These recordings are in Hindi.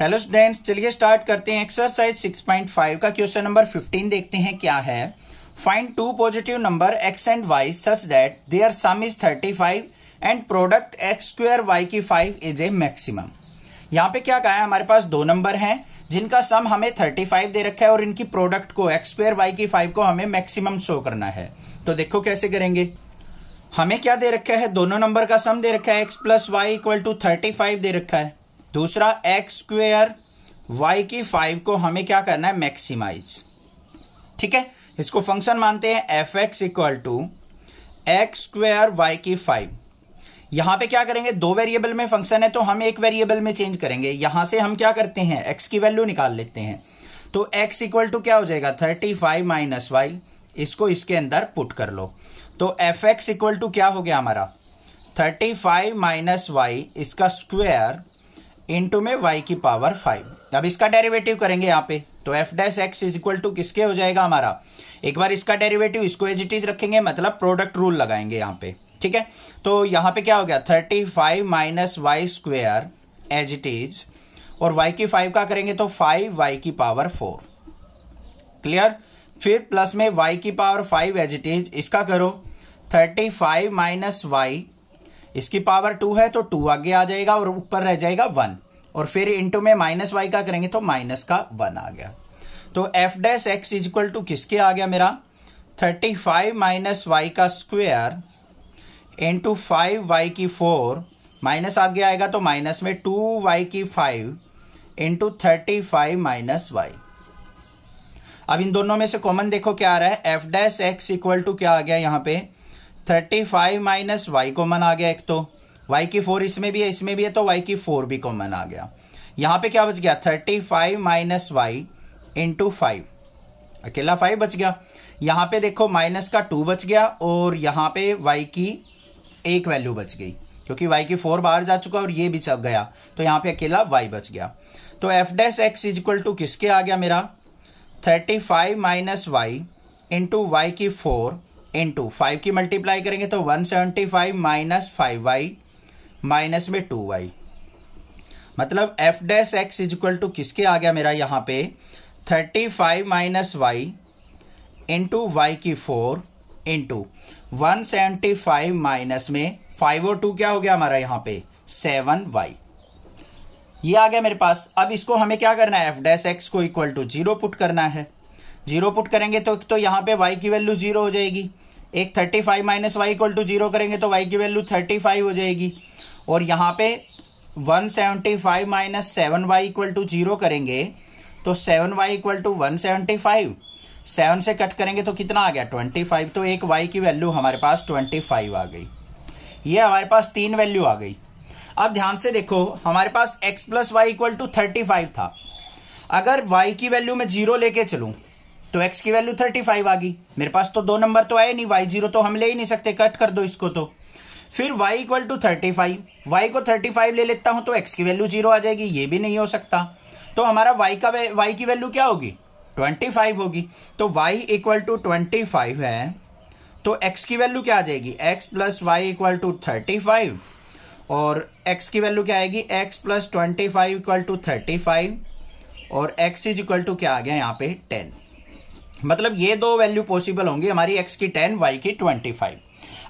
हेलो स्टूडेंट्स चलिए स्टार्ट करते हैं एक्सरसाइज 6.5 का क्वेश्चन नंबर 15 देखते हैं क्या है find two positive number x and y such that their sum is 35 and product x square y की 5 इज ए मैक्सिमम यहाँ पे क्या कहा है हमारे पास दो नंबर हैं जिनका सम हमें 35 दे रखा है और इनकी प्रोडक्ट को एक्स स्क्वेयर वाई की फाइव को हमें मैक्सिमम शो करना है तो देखो कैसे करेंगे हमें क्या दे रखा है दोनों नंबर का सम दे रखा है x plus y equal to thirty five दे रखा है दूसरा एक्स स्क्वेयर वाई की फाइव को हमें क्या करना है मैक्सिमाइज ठीक है इसको फंक्शन मानते हैं f x equal to x square y की फाइव यहां पे क्या करेंगे दो वेरिएबल में फंक्शन है तो हम एक वेरिएबल में चेंज करेंगे यहां से हम क्या करते हैं एक्स की वैल्यू निकाल लेते हैं तो एक्स इक्वल टू क्या हो जाएगा थर्टी फाइव माइनस वाई इसको इसके अंदर पुट कर लो तो एफ एक्स इक्वल टू क्या हो गया हमारा थर्टी फाइव माइनस वाई इसका स्क्वेयर इंटू में वाई की पावर फाइव अब इसका डेरिवेटिव करेंगे यहाँ पे तो f dash x is equal to किसके हो जाएगा हमारा एक बार इसका डेरिवेटिव इसको एज इट इज रखेंगे मतलब प्रोडक्ट रूल लगाएंगे यहाँ पे ठीक है तो यहाँ पे क्या हो गया thirty five minus y square as it is और वाई की फाइव का करेंगे तो फाइव वाई की पावर फोर क्लियर फिर प्लस में वाई की power five as it is इसका करो थर्टी फाइव माइनस वाई इसकी पावर टू है तो टू आगे आ जाएगा और ऊपर रह जाएगा वन और फिर इंटू में माइनस वाई का करेंगे तो माइनस का वन आ गया तो f dash x is equal to किसके आ गया मेरा थर्टी फाइव माइनस वाई का स्क्वेयर इंटू फाइव वाई की फोर माइनस आगे आएगा तो माइनस में टू वाई की five into thirty five minus y अब इन दोनों में से कॉमन देखो क्या आ रहा है f dash x equal to क्या आ गया यहां पे thirty five minus y common आ गया एक तो वाई की फोर इसमें भी है इसमें भी है तो वाई की फोर भी कॉमन आ गया यहां पे क्या बच गया thirty five minus y into five अकेला फाइव बच गया यहां पे देखो माइनस का टू बच गया और यहां पे वाई की एक वैल्यू बच गई क्योंकि वाई की फोर बाहर जा चुका और ये भी चल गया तो यहां पे अकेला वाई बच गया तो f dash x is equal to किसके आ गया मेरा thirty five minus y into y की फोर इंटू फाइव की मल्टीप्लाई करेंगे तो one seventy five minus five y minus में टू वाई मतलब f dash x is equal to किसके आ गया मेरा यहां पे thirty five minus y into y की four into one seventy five minus में फाइव और टू क्या हो गया हमारा यहां पे सेवन वाई ये आ गया मेरे पास अब इसको हमें क्या करना है एफ डैश एक्स को इक्वल टू जीरो पुट करना है जीरो पुट करेंगे तो तो यहां पे वाई की वैल्यू जीरो हो जाएगी एक thirty five minus y equal to zero करेंगे तो वाई की वैल्यू थर्टी फाइव हो जाएगी और यहाँ पे one seventy five minus seven y equal to zero करेंगे तो seven y equal to one seventy five seven से कट करेंगे तो कितना आ गया ट्वेंटी फाइव तो एक वाई की वैल्यू हमारे पास ट्वेंटी फाइव आ गई ये हमारे पास तीन वैल्यू आ गई अब ध्यान से देखो हमारे पास x plus y equal to thirty five था अगर y की वैल्यू में जीरो लेके चलूं तो एक्स की वैल्यू थर्टी फाइव आ गई मेरे पास तो दो नंबर तो आए नहीं वाई जीरो तो हम ले ही नहीं सकते कट कर दो इसको तो फिर y equal to thirty five y को थर्टी फाइव ले लेता हूं तो x की वैल्यू जीरो आ जाएगी ये भी नहीं हो सकता तो हमारा y का y की वैल्यू क्या होगी ट्वेंटी फाइव होगी तो y equal to twenty five है तो x की वैल्यू क्या आ जाएगी x plus y equal to thirty five और x की वैल्यू क्या आएगी x plus twenty five equal to thirty five और x इज इक्वल टू क्या आ गया यहाँ पे टेन मतलब ये दो वैल्यू पॉसिबल होंगी हमारी एक्स की टेन वाई की ट्वेंटी फाइव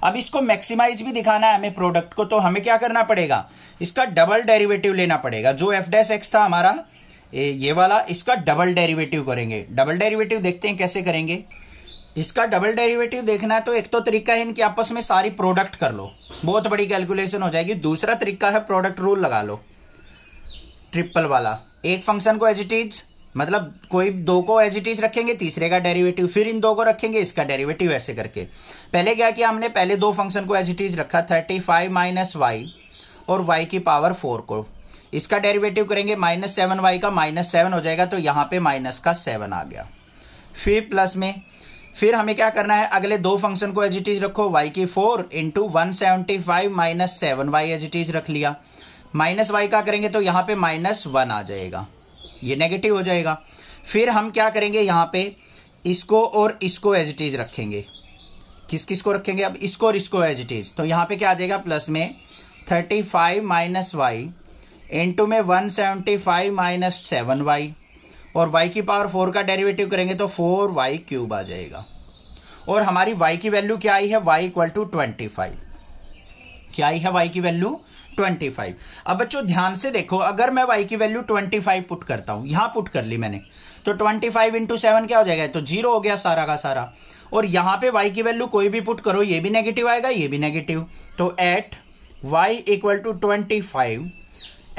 अब इसको मैक्सिमाइज भी दिखाना है हमें प्रोडक्ट को तो हमें क्या करना पड़ेगा इसका डबल डेरिवेटिव लेना पड़ेगा जो एफ डैश एक्स था हमारा ये वाला इसका डबल डेरिवेटिव करेंगे डबल डेरिवेटिव देखते हैं कैसे करेंगे इसका डबल डेरिवेटिव देखना है तो एक तो तरीका है इनकी आपस में सारी प्रोडक्ट कर लो बहुत बड़ी कैलकुलेशन हो जाएगी दूसरा तरीका है प्रोडक्ट रूल लगा लो ट्रिपल वाला एक फंक्शन को एज इट इज मतलब कोई दो को एज इट इज रखेंगे तीसरे का डेरिवेटिव फिर इन दो को रखेंगे इसका डेरिवेटिव ऐसे करके पहले क्या किया हमने पहले दो फंक्शन को एज इट इज रखा थर्टी फाइव माइनस वाई और वाई की पावर फोर को इसका डेरिवेटिव करेंगे माइनस सेवन वाई का माइनस सेवन हो जाएगा तो यहां पे माइनस का सेवन आ गया फिर प्लस में फिर हमें क्या करना है अगले दो फंक्शन को एज इट इज रखो वाई की four into one seventy five minus seven y as it is रख लिया माइनस वाई का करेंगे तो यहां पे माइनस वन आ जाएगा ये नेगेटिव हो जाएगा फिर हम क्या करेंगे यहां पे इसको और इसको एज इट इज रखेंगे किस किस को रखेंगे अब इसको और इसको एज इट इज तो यहां पे क्या आ जाएगा प्लस में thirty five minus y into में one seventy five minus seven y और वाई की पावर फोर का डेरिवेटिव करेंगे तो फोर वाई क्यूब आ जाएगा और हमारी वाई की वैल्यू क्या आई है y equal to twenty five क्या आई है वाई की वैल्यू 25 अब बच्चों ध्यान से देखो अगर मैं y की वैल्यू 25 पुट करता हूं यहां पुट कर ली मैंने तो 25 फाइव इंटू क्या हो जाएगा तो जीरो हो गया सारा का सारा और यहां पे y की वैल्यू कोई भी पुट करो ये भी नेगेटिव आएगा ये भी नेगेटिव तो at y equal to twenty five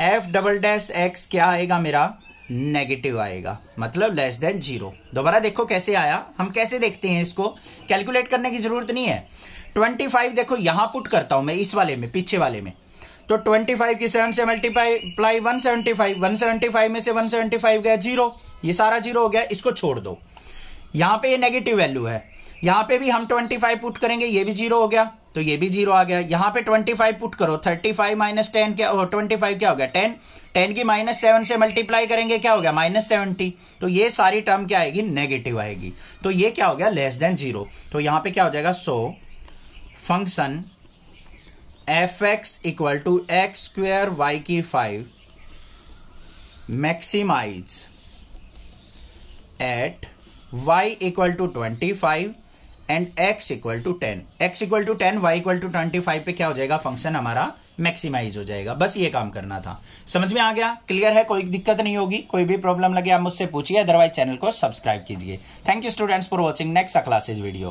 f double dash x क्या आएगा मेरा नेगेटिव आएगा मतलब लेस देन जीरो दोबारा देखो कैसे आया हम कैसे देखते हैं इसको कैलकुलेट करने की जरूरत नहीं है ट्वेंटी फाइव देखो यहां पुट करता हूं मैं इस वाले में पीछे वाले में तो ट्वेंटी फाइव की सेवन से multiply one seventy five one seventy five में से वन सेवेंटी फाइव गया जीरो ये सारा जीरो हो गया इसको छोड़ दो यहां पे ये नेगेटिव वैल्यू है यहां पे भी हम ट्वेंटी फाइव पुट करेंगे ये भी जीरो हो गया तो ये भी जीरो आ गया यहां पे ट्वेंटी फाइव पुट करो थर्टी फाइव माइनस टेन क्या ट्वेंटी फाइव क्या हो गया टेन टेन की माइनस सेवन से मल्टीप्लाई करेंगे क्या हो गया माइनस सेवेंटी तो ये सारी टर्म क्या आएगी नेगेटिव आएगी तो ये क्या हो गया लेस देन जीरो तो यहां पे क्या हो जाएगा so so, function f x equal to x square y की five maximise at y equal to twenty five and x equal to ten x equal to ten y equal to twenty five पे क्या हो जाएगा फंक्शन हमारा मैक्सिमाइज हो जाएगा बस ये काम करना था समझ में आ गया क्लियर है कोई दिक्कत नहीं होगी कोई भी प्रॉब्लम लगे आप मुझसे पूछिए अदरवाइज चैनल को सब्सक्राइब कीजिए thank you students for watching next classes video